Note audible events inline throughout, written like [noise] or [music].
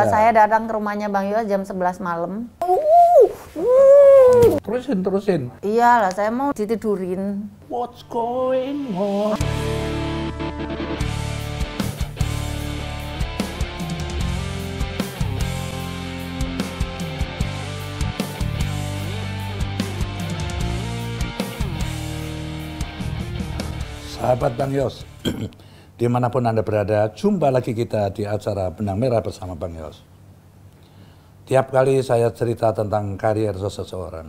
Ya. Saya datang ke rumahnya Bang Yos jam 11 malam. Uh, uh. Terusin, terusin. Iyalah, saya mau ditidurin. What's going on? Sahabat Bang Yos, [clears throat] dimanapun Anda berada, jumpa lagi kita di acara Benang Merah bersama Bang Yos. Tiap kali saya cerita tentang karir seseorang,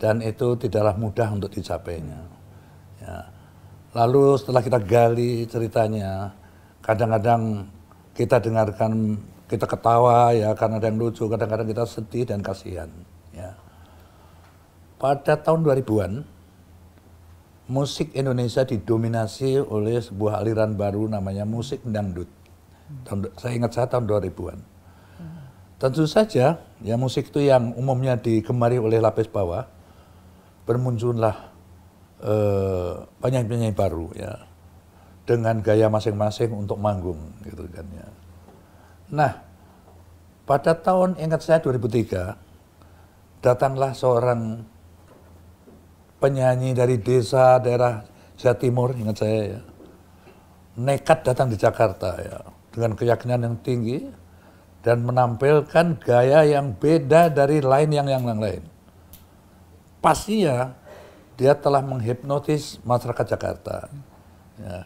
dan itu tidaklah mudah untuk dicapainya. Ya. Lalu setelah kita gali ceritanya, kadang-kadang kita dengarkan, kita ketawa ya karena ada yang lucu, kadang-kadang kita sedih dan kasihan. Ya. Pada tahun 2000-an, musik Indonesia didominasi oleh sebuah aliran baru namanya musik dangdut. Tahun, saya ingat saya tahun 2000-an. Tentu saja ya musik itu yang umumnya digemari oleh lapis bawah bermunculah eh, penyanyi banyak penyanyi baru ya dengan gaya masing-masing untuk manggung gitu kan ya. Nah, pada tahun ingat saya 2003 datanglah seorang penyanyi dari desa daerah Jawa Timur ingat saya ya nekat datang di Jakarta ya dengan keyakinan yang tinggi dan menampilkan gaya yang beda dari lain yang yang lain. Pastinya dia telah menghipnotis masyarakat Jakarta. Ya.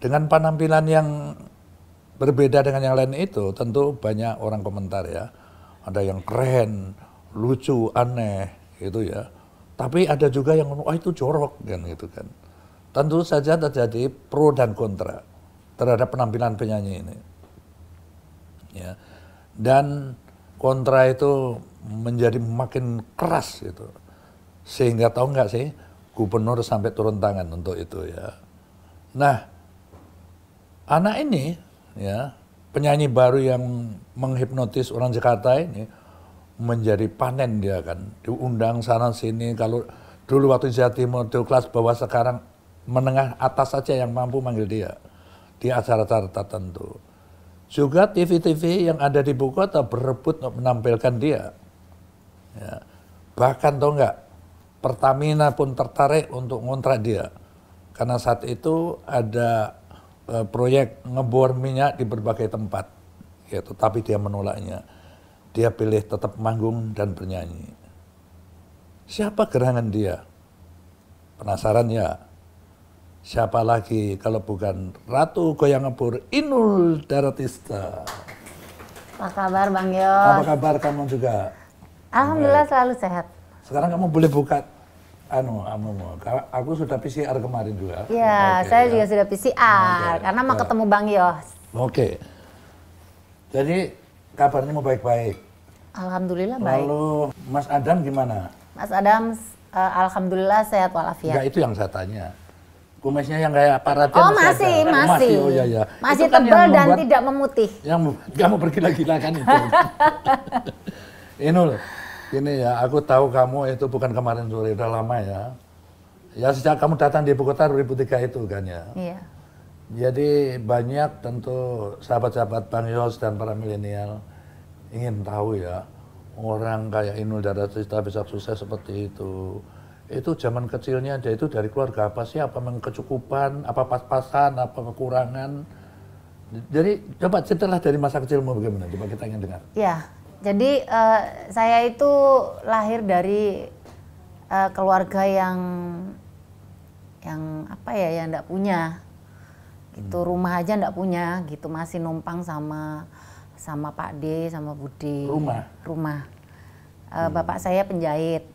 Dengan penampilan yang berbeda dengan yang lain itu tentu banyak orang komentar ya. Ada yang keren, lucu, aneh gitu ya. Tapi ada juga yang ngomong, oh itu jorok kan gitu kan. Tentu saja terjadi pro dan kontra terhadap penampilan penyanyi ini. Ya. Dan kontra itu menjadi makin keras gitu. Sehingga tahu nggak sih, gubernur sampai turun tangan untuk itu ya. Nah, anak ini ya penyanyi baru yang menghipnotis orang Jakarta ini menjadi panen dia kan diundang sana sini kalau dulu waktu Jawa Timur itu kelas bawah sekarang menengah atas saja yang mampu manggil dia di acara-acara tertentu juga TV-TV yang ada di buku kota berebut untuk menampilkan dia ya. bahkan tau nggak Pertamina pun tertarik untuk ngontrak dia karena saat itu ada uh, proyek ngebor minyak di berbagai tempat gitu ya, tapi dia menolaknya dia pilih tetap manggung dan bernyanyi. Siapa gerangan dia? Penasaran ya? Siapa lagi kalau bukan Ratu Ngebur Inul Daratista. Apa kabar Bang Yos? Apa kabar kamu juga? Alhamdulillah Baik. selalu sehat. Sekarang kamu boleh buka anu anu aku sudah PCR kemarin juga. Iya, okay, saya ya. juga sudah PCR okay. karena mau ketemu Bang Yos. Oke. Okay. Jadi kabarnya mau baik-baik? Alhamdulillah baik. Lalu Mas Adam gimana? Mas Adam uh, alhamdulillah sehat walafiat. Enggak ya, itu yang saya tanya. Kumisnya yang kayak aparat Oh masih, ada. Oh, masih. Masih, oh, ya, ya. masih kan tebal membuat, dan tidak memutih. Yang kamu bergila-gila kan itu. [laughs] Inul, ini ya aku tahu kamu itu bukan kemarin sore, udah lama ya. Ya sejak kamu datang di ibu kota 2003 itu kan ya. Iya. Jadi banyak tentu sahabat-sahabat Bang Yos dan para milenial ingin tahu ya orang kayak Inul Daratista bisa sukses seperti itu itu zaman kecilnya dia itu dari keluarga apa sih apa mengkecukupan apa pas-pasan apa kekurangan jadi coba ceritalah dari masa kecilmu bagaimana coba kita ingin dengar ya jadi uh, saya itu lahir dari uh, keluarga yang yang apa ya yang tidak punya gitu hmm. rumah aja tidak punya gitu masih numpang sama sama Pak D sama Budi rumah rumah e, hmm. bapak saya penjahit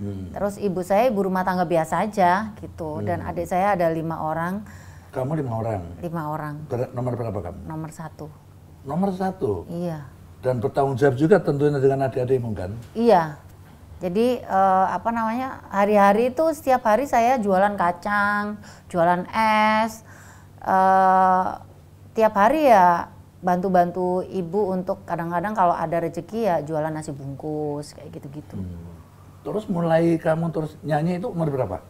hmm. terus ibu saya ibu rumah tangga biasa aja gitu hmm. dan adik saya ada lima orang kamu lima orang lima orang Ber nomor berapa kamu nomor satu nomor satu iya dan bertanggung jawab juga tentunya dengan adik-adikmu kan iya jadi e, apa namanya hari-hari itu setiap hari saya jualan kacang jualan es e, tiap hari ya bantu-bantu ibu untuk kadang-kadang kalau ada rezeki ya jualan nasi bungkus kayak gitu-gitu. Hmm. Terus mulai kamu terus nyanyi itu umur berapa?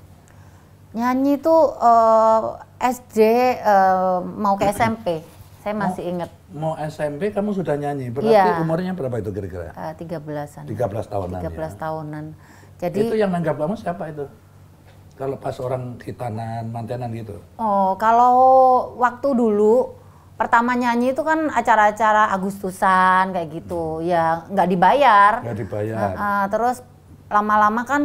Nyanyi itu uh, eh, SD uh, eh, mau ke SMP. Saya masih mau, ingat. Mau SMP kamu sudah nyanyi. Berarti ya. umurnya berapa itu kira-kira? Uh, 13-an. 13 tahunan. 13 ya. tahunan. Jadi Itu yang nanggap kamu siapa itu? Kalau pas orang hitanan, mantenan gitu. Oh, kalau waktu dulu pertama nyanyi itu kan acara-acara Agustusan kayak gitu ya nggak dibayar nggak dibayar uh, uh, terus lama-lama kan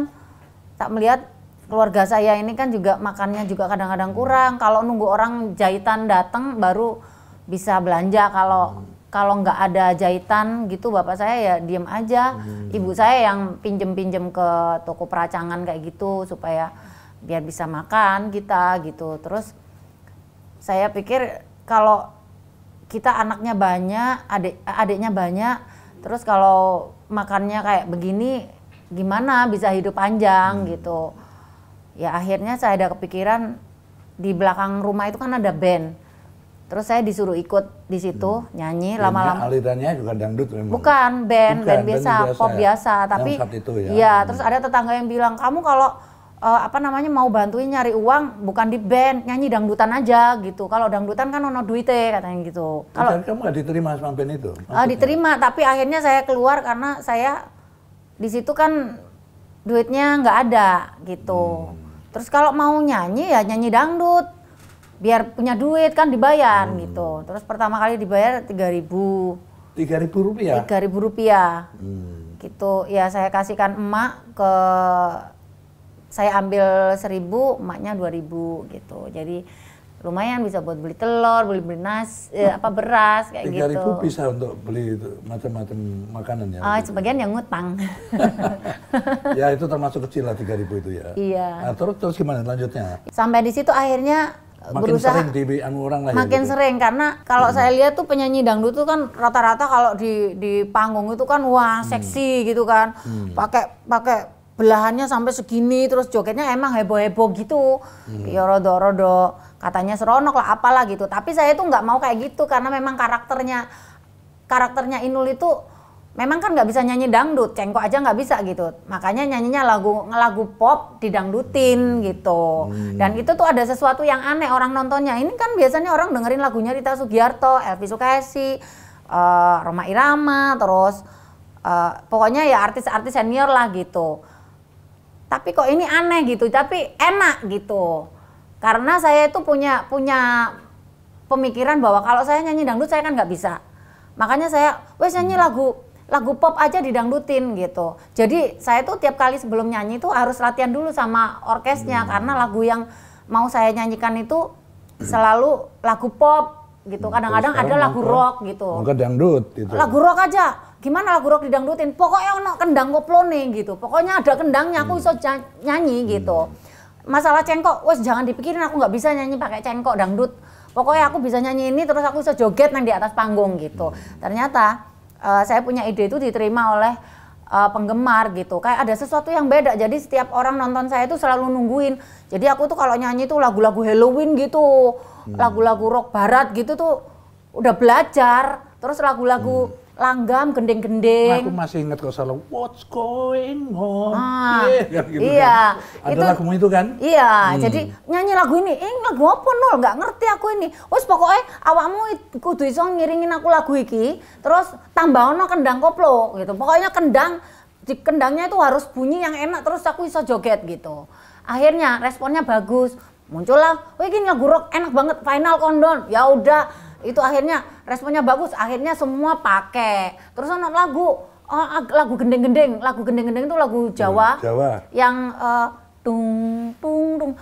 tak melihat keluarga saya ini kan juga makannya juga kadang-kadang kurang kalau nunggu orang jahitan datang baru bisa belanja kalau kalau nggak ada jahitan gitu bapak saya ya diem aja hmm. ibu saya yang pinjem-pinjem ke toko peracangan kayak gitu supaya biar bisa makan kita gitu terus saya pikir kalau kita anaknya banyak, adik adiknya banyak, terus kalau makannya kayak begini gimana bisa hidup panjang hmm. gitu. Ya akhirnya saya ada kepikiran di belakang rumah itu kan ada band. Terus saya disuruh ikut di situ hmm. nyanyi lama-lama. Alirannya juga dangdut memang. Bukan band, Bukan, band, band biasa, biasa, pop ya. biasa, tapi saat itu ya. Iya, hmm. terus ada tetangga yang bilang, "Kamu kalau uh, apa namanya mau bantuin nyari uang bukan di band nyanyi dangdutan aja gitu kalau dangdutan kan ono duite katanya gitu kalau kamu gak diterima sama band itu uh, diterima tapi akhirnya saya keluar karena saya di situ kan duitnya nggak ada gitu hmm. terus kalau mau nyanyi ya nyanyi dangdut biar punya duit kan dibayar hmm. gitu terus pertama kali dibayar tiga ribu tiga ribu rupiah tiga ribu rupiah hmm. gitu ya saya kasihkan emak ke saya ambil seribu emaknya dua ribu gitu jadi lumayan bisa buat beli telur beli beli nas eh, hmm. apa beras kayak gitu ribu bisa untuk beli macam-macam makanan ya oh, sebagian yang ngutang [laughs] ya itu termasuk kecil lah tiga ribu itu ya iya nah, terus terus gimana lanjutnya sampai di situ akhirnya eh, makin berusaha sering di orang lah ya, makin gitu. sering karena kalau hmm. saya lihat tuh penyanyi dangdut tuh kan rata-rata kalau di di panggung itu kan wah hmm. seksi hmm. gitu kan pakai hmm. pakai belahannya sampai segini terus jogetnya emang heboh-heboh gitu hmm. ya rodo-rodo katanya seronok lah apalah gitu tapi saya tuh nggak mau kayak gitu karena memang karakternya karakternya Inul itu memang kan nggak bisa nyanyi dangdut cengkok aja nggak bisa gitu makanya nyanyinya lagu lagu pop didangdutin gitu hmm. dan itu tuh ada sesuatu yang aneh orang nontonnya ini kan biasanya orang dengerin lagunya Rita Sugiarto Elvi Sukaisi, uh, eh, Roma Irama terus uh, pokoknya ya artis-artis senior lah gitu tapi kok ini aneh gitu tapi enak gitu karena saya itu punya punya pemikiran bahwa kalau saya nyanyi dangdut saya kan nggak bisa makanya saya wes nyanyi lagu lagu pop aja didangdutin gitu jadi saya tuh tiap kali sebelum nyanyi itu harus latihan dulu sama orkesnya hmm. karena lagu yang mau saya nyanyikan itu selalu lagu pop gitu hmm. kadang-kadang ada lagu rock gitu enggak dangdut gitu lagu rock aja gimana lagu rock didangdutin pokoknya ono kendang nih gitu pokoknya ada kendangnya aku hmm. iso nyanyi gitu hmm. masalah cengkok wes jangan dipikirin aku nggak bisa nyanyi pakai cengkok dangdut pokoknya aku bisa nyanyi ini terus aku bisa joget nang di atas panggung gitu hmm. ternyata uh, saya punya ide itu diterima oleh uh, penggemar gitu. Kayak ada sesuatu yang beda. Jadi setiap orang nonton saya itu selalu nungguin. Jadi aku tuh kalau nyanyi tuh lagu-lagu Halloween gitu, lagu-lagu rock barat gitu tuh udah belajar. Terus lagu-lagu hmm langgam gending-gending. Nah, aku masih ingat kalau salah what's going on. Ah, [laughs] yeah, gitu kan. iya. Kan. Ada itu, lagu itu kan? Iya, hmm. jadi nyanyi lagu ini, eh lagu apa nol, Gak ngerti aku ini. Wes pokoknya awakmu kudu iso ngiringin aku lagu iki, terus tambah ono kendang koplo gitu. Pokoknya kendang di kendangnya itu harus bunyi yang enak terus aku iso joget gitu. Akhirnya responnya bagus, muncullah, wah ini lagu rock enak banget, final kondon. Ya udah, itu akhirnya responnya bagus akhirnya semua pakai terus anak lagu oh, ah, lagu gendeng-gendeng lagu gendeng-gendeng itu lagu Jawa, hmm, Jawa. yang uh, eh, tung tung tung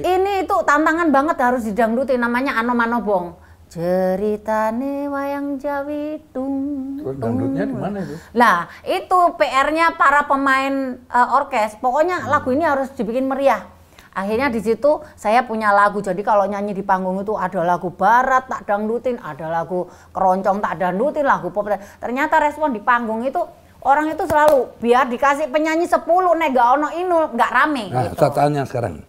ini itu tantangan banget harus didangdutin namanya Ano Manobong ceritane wayang Jawi tung tung dangdutnya di mana itu lah itu PR-nya para pemain uh, orkes pokoknya hmm. lagu ini harus dibikin meriah akhirnya di situ saya punya lagu jadi kalau nyanyi di panggung itu ada lagu barat tak dangdutin ada lagu keroncong tak dangdutin lagu pop ternyata respon di panggung itu orang itu selalu biar dikasih penyanyi 10 nek gak ono inul nggak rame nah, gitu. tanya sekarang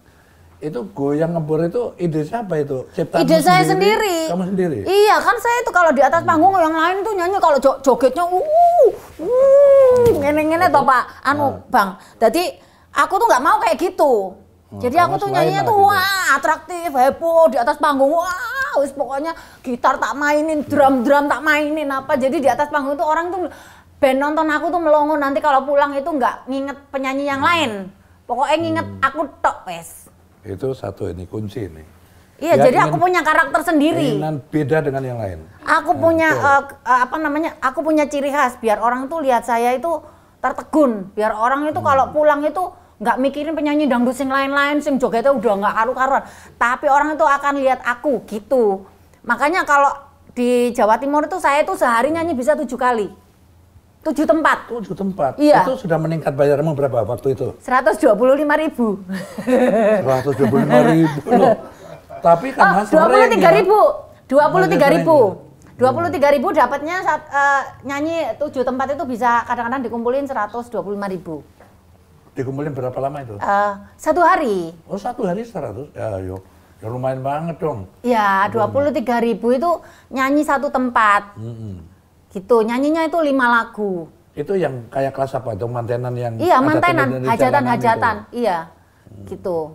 itu goyang ngebor itu ide siapa itu? Ciptaan ide saya sendiri, Kamu sendiri? Iya kan saya itu kalau di atas panggung yang lain tuh nyanyi kalau jo jogetnya uh uh hmm. ngene-ngene toh Pak. Anu nah. Bang. Jadi aku tuh nggak mau kayak gitu. Hmm, jadi aku tuh nyanyinya tuh gitu. wah atraktif, heboh di atas panggung wah wis pokoknya gitar tak mainin, drum-drum tak mainin apa. Jadi di atas panggung tuh orang tuh band nonton aku tuh melongo nanti kalau pulang itu nggak nginget penyanyi yang hmm. lain. Pokoknya nginget hmm. aku tok wes. Itu satu ini kunci ini. Iya, ya, jadi aku punya karakter sendiri. beda dengan yang lain. Aku nah, punya uh, apa namanya? Aku punya ciri khas biar orang tuh lihat saya itu tertegun, biar orang itu hmm. kalau pulang itu nggak mikirin penyanyi dangdut sing lain-lain sing jogetnya udah nggak karu-karuan tapi orang itu akan lihat aku gitu makanya kalau di Jawa Timur itu saya itu sehari nyanyi bisa tujuh kali tujuh tempat tujuh tempat iya. itu sudah meningkat bayarmu berapa waktu itu seratus dua puluh lima ribu seratus dua puluh lima ribu [laughs] tapi kan oh, tiga ribu dua puluh tiga ribu dua puluh tiga ribu dapatnya saat, uh, nyanyi tujuh tempat itu bisa kadang-kadang dikumpulin seratus dua puluh lima ribu dikumpulin berapa lama itu? Uh, satu hari. Oh satu hari seratus? Ya yuk. Ya lumayan banget dong. Ya, dua puluh tiga ribu itu nyanyi satu tempat. Mm -hmm. Gitu, nyanyinya itu lima lagu. Itu yang kayak kelas apa itu mantenan yang Iya, mantenan, hajatan-hajatan. Iya. Hmm. Gitu.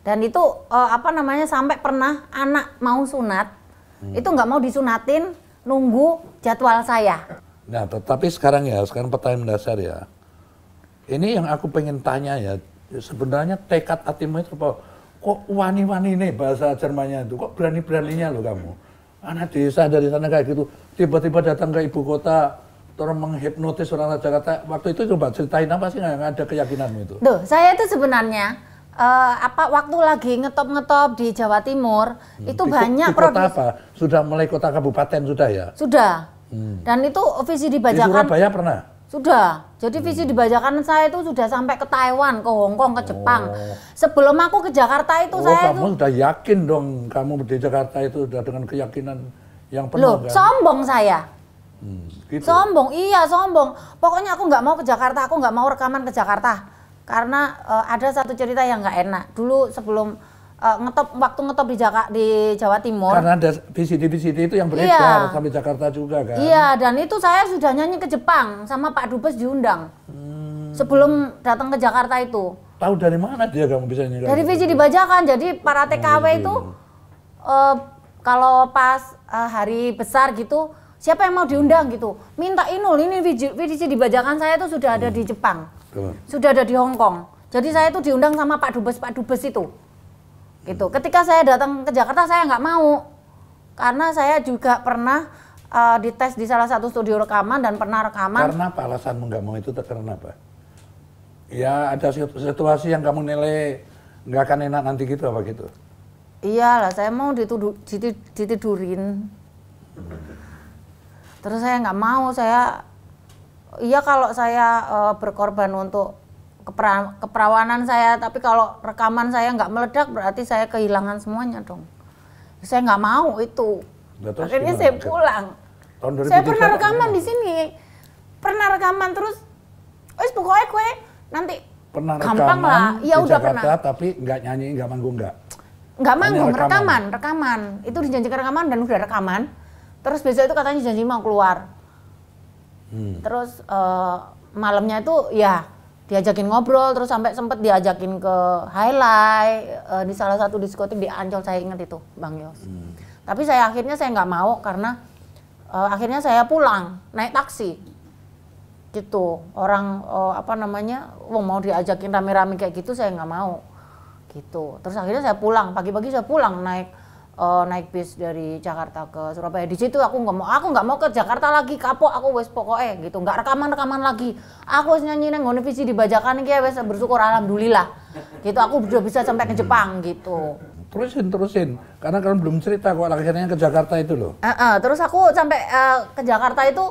Dan itu uh, apa namanya sampai pernah anak mau sunat, hmm. itu nggak mau disunatin nunggu jadwal saya. Nah, tetapi sekarang ya, sekarang pertanyaan mendasar ya. Ini yang aku pengen tanya ya, sebenarnya tekad hatimu itu apa? Kok wani-wani nih bahasa Jermannya itu? Kok berani-beraninya lo kamu? Anak desa dari sana kayak gitu, tiba-tiba datang ke ibu kota, terus menghipnotis orang Jakarta. Waktu itu coba ceritain apa sih nggak ada keyakinanmu itu? Duh, saya itu sebenarnya uh, apa waktu lagi ngetop-ngetop di Jawa Timur hmm. itu di, banyak di kota apa? Sudah mulai kota kabupaten sudah ya? Sudah. Hmm. Dan itu visi dibacakan. Di Surabaya pernah? Sudah. Jadi visi dibajakan saya itu sudah sampai ke Taiwan, ke Hong Kong, ke oh. Jepang. Oh. Sebelum aku ke Jakarta itu oh, saya kamu itu... sudah yakin dong kamu di Jakarta itu sudah dengan keyakinan yang penuh Loh, kan? sombong saya. Hmm, gitu. Sombong, iya sombong. Pokoknya aku nggak mau ke Jakarta, aku nggak mau rekaman ke Jakarta. Karena uh, ada satu cerita yang nggak enak. Dulu sebelum Eh, ngetop waktu ngetop di Jaka, di Jawa Timur. Karena ada VCD-VCD itu yang beredar iya. sampai Jakarta juga kan. Iya, dan itu saya sudah nyanyi ke Jepang sama Pak Dubes diundang. Hmm. Sebelum datang ke Jakarta itu. Tahu dari mana dia kamu bisa nyanyi? Dari VCD gitu? Bajakan. Jadi para TKW oh, iya, iya, itu uh, kalau pas uh, hari besar gitu siapa yang mau diundang gitu minta inul ini VCD Bajakan saya itu sudah ada hmm. di Jepang. Sudah ada di Hong Kong. Jadi saya tuh diundang sama Pak Dubes Pak Dubes itu gitu. Ketika saya datang ke Jakarta saya nggak mau karena saya juga pernah uh, dites di salah satu studio rekaman dan pernah rekaman. Karena apa alasanmu nggak mau itu karena apa? Ya ada situasi yang kamu nilai nggak akan enak nanti gitu apa gitu? Iya lah, saya mau ditudu, ditidurin. Terus saya nggak mau saya Iya kalau saya uh, berkorban untuk kepera keperawanan saya tapi kalau rekaman saya nggak meledak berarti saya kehilangan semuanya dong saya nggak mau itu akhirnya gimana? saya pulang saya pernah rekaman di sini pernah rekaman terus wes pokoknya kue nanti pernah rekaman gampang lah ya udah Jakarta, pernah tapi nggak nyanyi nggak manggung nggak nggak manggung rekaman. rekaman rekaman itu dijanjikan rekaman dan udah rekaman terus besok itu katanya janji mau keluar hmm. terus uh, malamnya itu ya diajakin ngobrol terus sampai sempet diajakin ke highlight uh, di salah satu diskotik di Ancol saya ingat itu Bang Yos. Hmm. Tapi saya akhirnya saya nggak mau karena uh, akhirnya saya pulang naik taksi gitu orang uh, apa namanya wong oh, mau diajakin rame-rame kayak gitu saya nggak mau gitu terus akhirnya saya pulang pagi-pagi saya pulang naik uh, naik bis dari Jakarta ke Surabaya. Di situ aku nggak mau, aku nggak mau ke Jakarta lagi, kapok aku wes eh gitu. Nggak rekaman-rekaman lagi. Aku wes nyanyi neng visi dibajakan bajakan ya, wes bersyukur alhamdulillah. Gitu aku udah bisa sampai ke Jepang gitu. Terusin, terusin. Karena kalian belum cerita kok akhirnya ke Jakarta itu loh. Uh, uh, terus aku sampai uh, ke Jakarta itu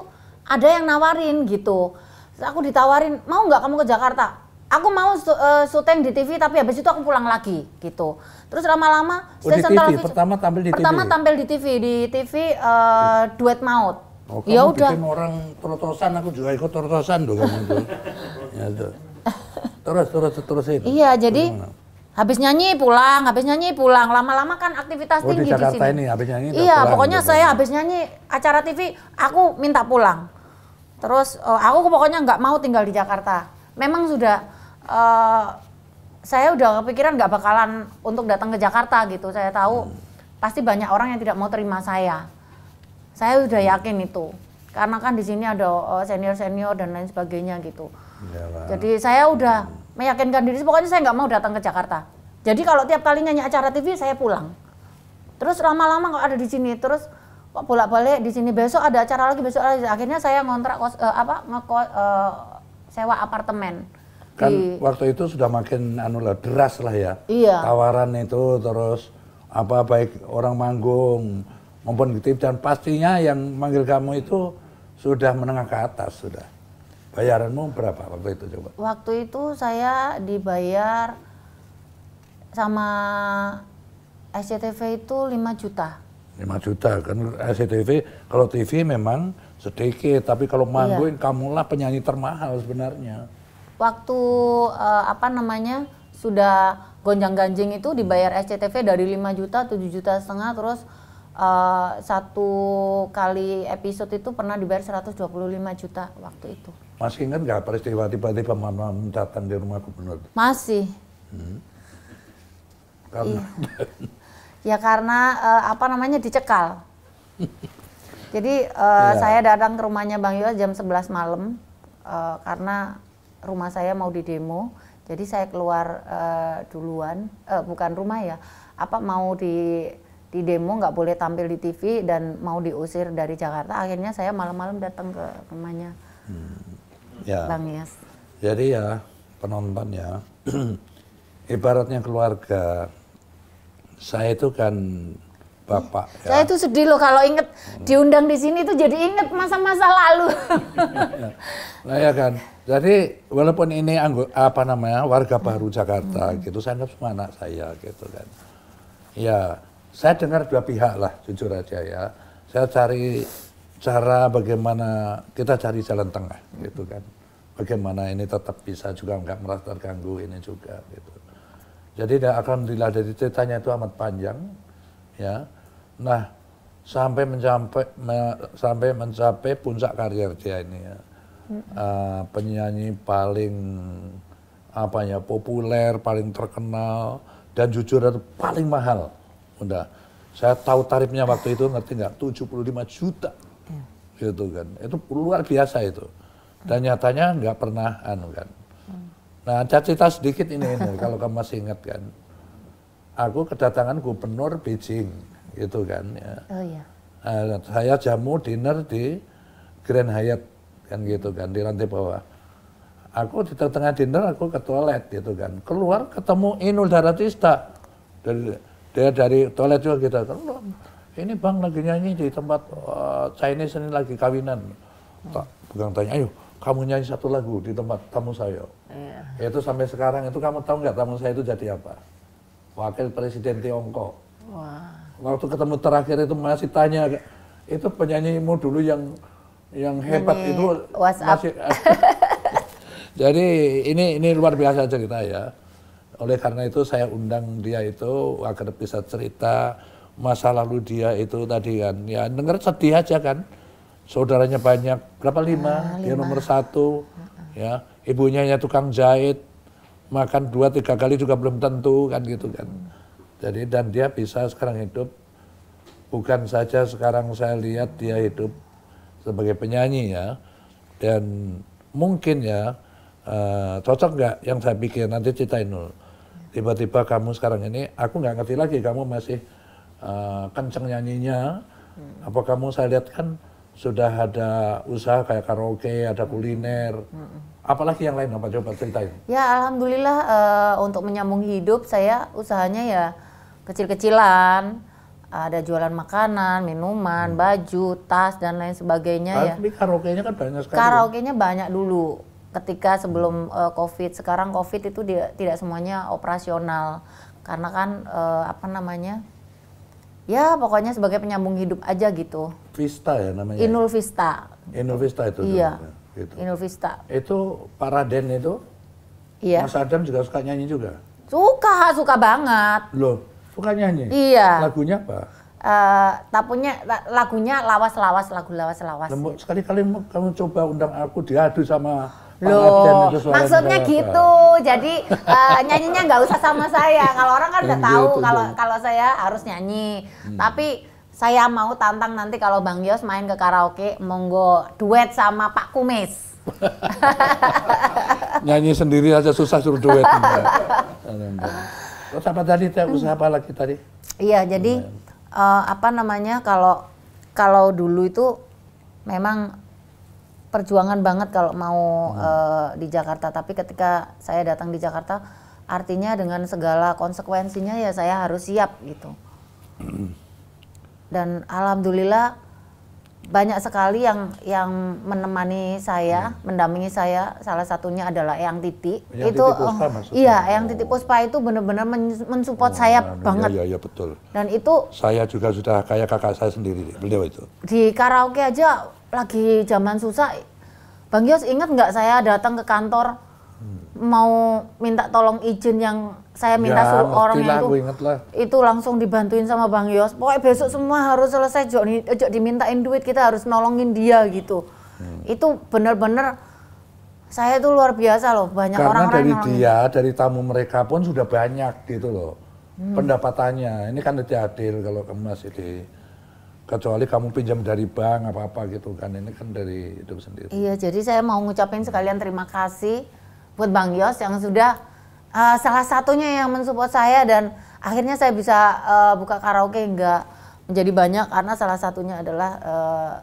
ada yang nawarin gitu. Terus aku ditawarin, mau nggak kamu ke Jakarta? aku mau uh, syuting di TV tapi habis itu aku pulang lagi gitu. Terus lama-lama oh, saya TV. Gitu. pertama tampil di TV. pertama tampil di TV di TV uh, eh, duet maut. Oh, ya udah. orang terotosan aku juga ikut terotosan dong kamu [laughs] ya Terus terus itu. Iya, jadi Bagaimana? habis nyanyi pulang, habis nyanyi pulang. Lama-lama kan aktivitas oh, tinggi di Jakarta di sini. ini habis nyanyi. Iya, pulang, pokoknya pulang. Gitu. saya habis nyanyi acara TV, aku minta pulang. Terus uh, aku pokoknya nggak mau tinggal di Jakarta. Memang sudah Eh, saya udah kepikiran nggak bakalan untuk datang ke Jakarta gitu. Saya tahu hmm. pasti banyak orang yang tidak mau terima saya. Saya udah hmm. yakin itu. Karena kan di sini ada eh, senior-senior dan lain sebagainya gitu. Yalah. Jadi saya udah hmm. meyakinkan diri, pokoknya saya nggak mau datang ke Jakarta. Jadi kalau tiap kali nyanyi acara TV saya pulang. Terus lama-lama kok ada di sini, terus kok bolak-balik di sini besok ada acara lagi besok lagi. Akhirnya saya ngontrak kos, eh, apa ngekos uh, sewa apartemen kan iya. waktu itu sudah makin anu lah deras lah ya iya. tawaran itu terus apa baik orang manggung maupun gitu dan pastinya yang manggil kamu itu sudah menengah ke atas sudah bayaranmu berapa waktu itu coba waktu itu saya dibayar sama SCTV itu 5 juta 5 juta kan SCTV kalau TV memang sedikit tapi kalau iya. manggung iya. kamulah penyanyi termahal sebenarnya waktu uh, apa namanya sudah gonjang ganjing itu dibayar SCTV dari 5 juta 7 juta setengah terus uh, satu kali episode itu pernah dibayar 125 juta waktu itu masih ingat nggak peristiwa tiba-tiba mama datang di rumah gubernur masih hmm. Iya. karena ya karena uh, apa namanya dicekal [laughs] jadi uh, ya. saya datang ke rumahnya Bang Yos jam 11 malam uh, karena rumah saya mau di demo, jadi saya keluar uh, duluan, uh, bukan rumah ya, apa mau di di demo nggak boleh tampil di TV dan mau diusir dari Jakarta, akhirnya saya malam-malam datang ke rumahnya hmm. ya. Bang Yes Jadi ya penonton ya, [clears throat] ibaratnya keluarga saya itu kan bapak. Ya. Saya itu sedih loh kalau inget hmm. diundang di sini itu jadi inget masa-masa lalu. nah [laughs] ya kan, jadi walaupun ini apa namanya warga baru Jakarta hmm. gitu, saya anggap semua anak saya gitu kan. Ya, saya dengar dua pihak lah jujur aja ya. Saya cari cara bagaimana kita cari jalan tengah gitu kan. Bagaimana ini tetap bisa juga nggak merasa terganggu ini juga gitu. Jadi akan dilah dari ceritanya itu amat panjang ya. Nah sampai mencapai sampai mencapai puncak karir dia ini ya uh, penyanyi paling apa ya populer, paling terkenal dan jujur dan paling mahal. Udah. Saya tahu tarifnya waktu itu ngerti nggak? 75 juta. Ya. Gitu kan. Itu luar biasa itu. Dan nyatanya nggak pernah anu kan. Nah, cerita sedikit ini, ini [laughs] kalau kamu masih ingat kan. Aku kedatangan gubernur Beijing gitu kan ya. Oh uh, saya jamu dinner di Grand Hyatt kan gitu kan di lantai bawah aku di tengah dinner aku ke toilet gitu kan keluar ketemu Inul Daratista dari dia dari toilet juga kita gitu. kan. ini bang lagi nyanyi di tempat uh, Chinese ini lagi kawinan tak pegang tanya ayo kamu nyanyi satu lagu di tempat tamu saya yeah. itu sampai sekarang itu kamu tahu nggak tamu saya itu jadi apa wakil presiden Tiongkok wow. waktu ketemu terakhir itu masih tanya itu penyanyimu dulu yang yang hebat hmm, itu WhatsApp. masih [laughs] jadi ini ini luar biasa cerita ya oleh karena itu saya undang dia itu agar bisa cerita masa lalu dia itu tadi kan ya denger sedih aja kan saudaranya banyak berapa lima, ah, lima. dia nomor satu ya ibunya hanya tukang jahit makan dua tiga kali juga belum tentu kan gitu kan jadi dan dia bisa sekarang hidup bukan saja sekarang saya lihat dia hidup sebagai penyanyi ya dan mungkin ya uh, cocok nggak yang saya pikir nanti Cita Inul tiba-tiba kamu sekarang ini aku nggak ngerti lagi kamu masih uh, kenceng nyanyinya hmm. apa kamu saya lihat kan sudah ada usaha kayak karaoke ada kuliner hmm. apalagi yang lain apa coba ceritain ya alhamdulillah uh, untuk menyambung hidup saya usahanya ya kecil-kecilan ada jualan makanan, minuman, hmm. baju, tas dan lain sebagainya Tapi ya. Tapi karaoke-nya kan banyak sekali. Karaoke-nya banyak dulu ketika sebelum uh, Covid. Sekarang Covid itu dia, tidak semuanya operasional karena kan uh, apa namanya? Ya, pokoknya sebagai penyambung hidup aja gitu. Vista ya namanya. Inul Vista. Inul Vista itu. Iya. Ya, gitu. Inul Vista. Itu Paraden itu? Iya. Mas Adam juga suka nyanyi juga? Suka, suka banget. Loh, Bukan nyanyi. Iya. Lagunya apa? Uh, tapunya lagunya lawas-lawas, lagu lawas-lawas. Gitu. Sekali-kali kamu coba undang aku diadu sama Loh, maksudnya gitu. Jadi uh, nyanyinya nggak usah sama saya. Kalau orang kan udah tahu kalau kalau saya harus nyanyi. Hmm. Tapi saya mau tantang nanti kalau Bang Yos main ke karaoke, monggo duet sama Pak Kumis. [laughs] nyanyi sendiri aja susah suruh duet. [laughs] Terus apa tadi hmm. usaha apa lagi tadi? Iya, jadi uh, apa namanya kalau kalau dulu itu memang perjuangan banget kalau mau hmm. uh, di Jakarta, tapi ketika saya datang di Jakarta artinya dengan segala konsekuensinya ya saya harus siap gitu. Hmm. Dan alhamdulillah banyak sekali yang yang menemani saya, hmm. mendampingi saya. Salah satunya adalah Eyang Titi. Yang itu Titi eh, Puspa, maksudnya. iya, Eyang Titi Puspa itu benar-benar mensupport oh, saya nah, banget. Iya, iya betul. Dan itu saya juga sudah kayak kakak saya sendiri beliau itu. Di karaoke aja lagi zaman susah. Bang Yos ingat nggak saya datang ke kantor mau minta tolong izin yang saya minta ya, suruh orang itu itu langsung dibantuin sama Bang Yos. Pokoknya besok semua harus selesai, ojo dimintain duit, kita harus nolongin dia gitu. Hmm. Itu bener-bener saya itu luar biasa loh, banyak orang-orang dari orang dia, dari tamu mereka pun sudah banyak gitu loh. Hmm. Pendapatannya, ini kan tidak adil kalau kamu masih di kecuali kamu pinjam dari bank apa-apa gitu kan ini kan dari hidup sendiri. Iya, jadi saya mau ngucapin sekalian terima kasih buat Bang Yos yang sudah uh, salah satunya yang mensupport saya dan akhirnya saya bisa uh, buka karaoke nggak menjadi banyak karena salah satunya adalah uh,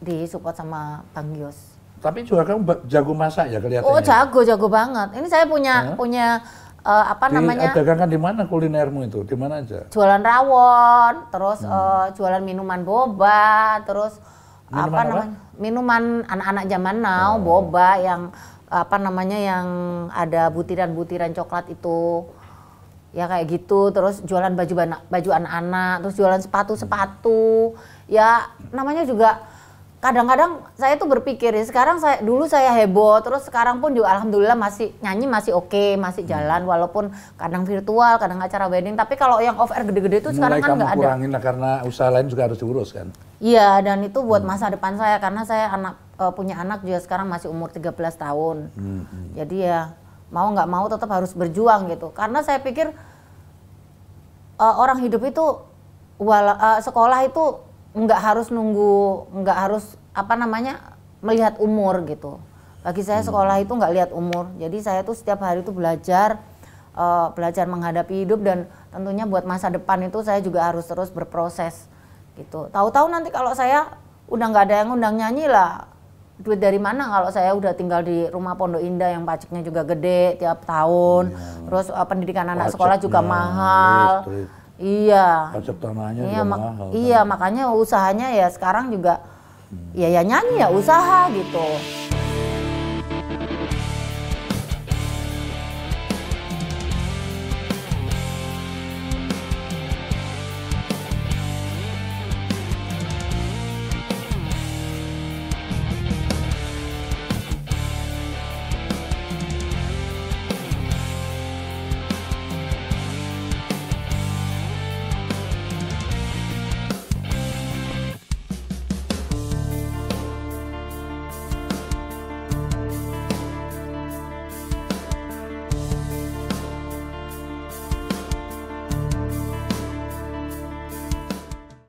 disupport sama Bang Yos. Tapi juga kamu jago masak ya kelihatannya. Oh jago jago banget. Ini saya punya punya uh, apa di, namanya? Dagangkan di mana kulinermu itu? Di mana aja? Jualan rawon, terus hmm. uh, jualan minuman boba, terus minuman apa, apa namanya? Minuman anak-anak zaman now, oh. boba yang apa namanya yang ada butiran-butiran coklat itu ya kayak gitu terus jualan baju anak baju anak-anak terus jualan sepatu sepatu ya namanya juga kadang-kadang saya tuh berpikir ya sekarang saya dulu saya heboh terus sekarang pun juga alhamdulillah masih nyanyi masih oke okay, masih hmm. jalan walaupun kadang virtual kadang acara wedding tapi kalau yang off air gede-gede itu sekarang kan nggak ada kurangin lah karena usaha lain juga harus diurus kan iya dan itu buat masa depan saya karena saya anak uh, punya anak juga sekarang masih umur 13 tahun. Hmm, hmm, Jadi ya mau nggak mau tetap harus berjuang gitu. Karena saya pikir uh, orang hidup itu wala, uh, sekolah itu nggak harus nunggu, nggak harus apa namanya melihat umur gitu. Bagi saya hmm. sekolah itu nggak lihat umur. Jadi saya tuh setiap hari itu belajar, uh, belajar menghadapi hidup dan tentunya buat masa depan itu saya juga harus terus berproses gitu. Tahu-tahu nanti kalau saya udah nggak ada yang undang nyanyi lah, duit dari mana kalau saya udah tinggal di rumah Pondok Indah yang pajaknya juga gede tiap tahun. Ya. Terus uh, pendidikan anak anak sekolah juga mahal. Listrik. Gitu. Iya. Pajak tanahnya iya, juga ma mahal. Kan? Iya, kan? makanya usahanya ya sekarang juga hmm. ya ya nyanyi ya usaha gitu.